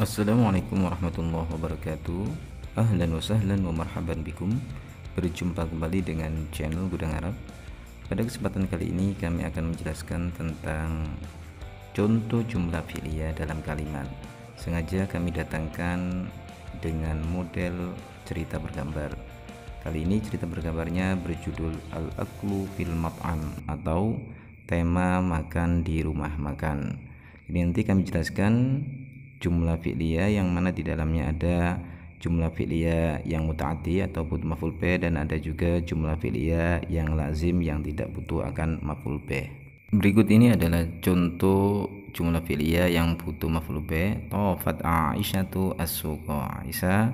Assalamualaikum warahmatullahi wabarakatuh Ahlan wa sahlan wa marhaban bikum Berjumpa kembali dengan channel Gudang Arab Pada kesempatan kali ini kami akan menjelaskan tentang Contoh jumlah filia dalam kalimat Sengaja kami datangkan dengan model cerita bergambar Kali ini cerita bergambarnya berjudul Al-Aklu Fil Map'am atau tema makan di rumah makan Ini nanti kami jelaskan jumlah fi'liyah yang mana di dalamnya ada jumlah fi'liyah yang mutaati atau maf'ul b dan ada juga jumlah fi'liyah yang lazim yang tidak butuh akan maf'ul b. Berikut ini adalah contoh jumlah fi'liyah yang butuh maf'ul b. tofat Aisyatu as-suqa. Aisyah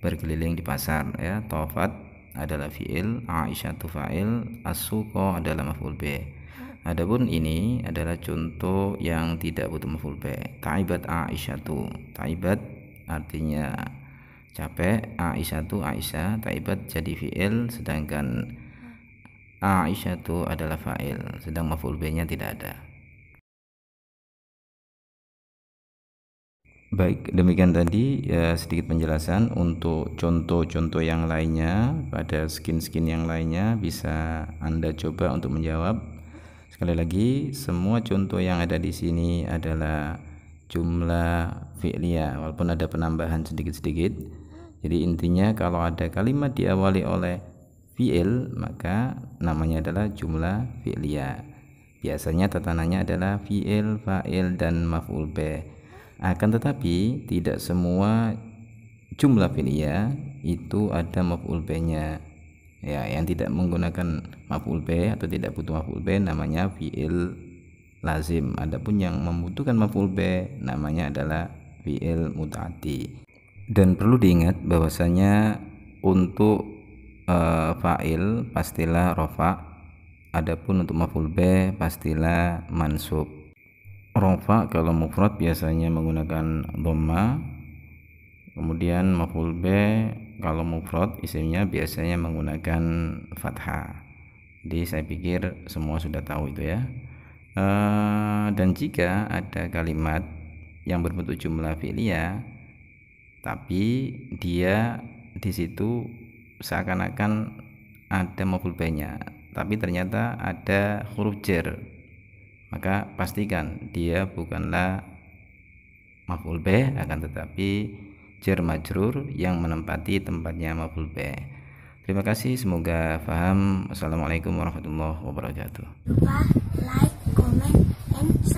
berkeliling di pasar ya. tofat adalah fi'il, Aisyatu fa'il, as-suqa adalah maf'ul b. Adapun ini adalah contoh yang tidak butuh maful be. Taibat tu. Taibat artinya capek, tu Aisyah, taibat jadi fiil sedangkan tu adalah fa'il, sedang maful be-nya tidak ada. Baik, demikian tadi ya, sedikit penjelasan untuk contoh-contoh yang lainnya pada skin-skin yang lainnya bisa Anda coba untuk menjawab Sekali lagi, semua contoh yang ada di sini adalah jumlah fi'liya walaupun ada penambahan sedikit-sedikit. Jadi intinya kalau ada kalimat diawali oleh fi'il, maka namanya adalah jumlah fi'liya. Biasanya tatanannya adalah fi'il, fa'il dan maf'ul bih. Akan tetapi tidak semua jumlah fi'liya itu ada maf'ul bih-nya ya yang tidak menggunakan maf'ul b atau tidak butuh maf'ul b namanya fi'il lazim adapun yang membutuhkan maf'ul b namanya adalah fi'il mutati dan perlu diingat bahwasanya untuk uh, fa'il pastilah rofa adapun untuk maf'ul b pastilah mansub rofa kalau mufrad biasanya menggunakan dhamma kemudian maf'ul b kalau mufrad isimnya biasanya menggunakan fathah jadi saya pikir semua sudah tahu itu ya e, dan jika ada kalimat yang berbentuk jumlah filia tapi dia di situ seakan-akan ada maf'ul b-nya tapi ternyata ada huruf jer maka pastikan dia bukanlah maf'ul b akan tetapi jar majrur yang menempati tempatnya maf'ul be Terima kasih, semoga paham. Assalamualaikum warahmatullahi wabarakatuh.